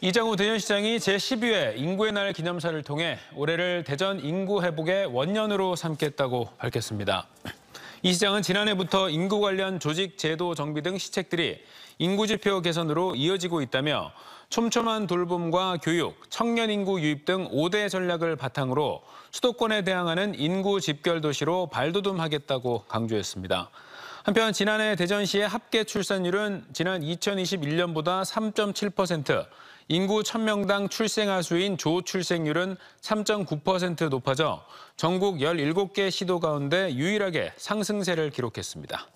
이장우 대전시장이 제12회 인구의 날 기념사를 통해 올해를 대전 인구 회복의 원년으로 삼겠다고 밝혔습니다. 이 시장은 지난해부터 인구 관련 조직 제도 정비 등 시책들이 인구지표 개선으로 이어지고 있다며 촘촘한 돌봄과 교육, 청년 인구 유입 등 5대 전략을 바탕으로 수도권에 대항하는 인구 집결 도시로 발돋움하겠다고 강조했습니다. 한편 지난해 대전시의 합계 출산율은 지난 2021년보다 3.7%, 인구 1000명당 출생아 수인 조출생률은 3.9% 높아져 전국 17개 시도 가운데 유일하게 상승세를 기록했습니다.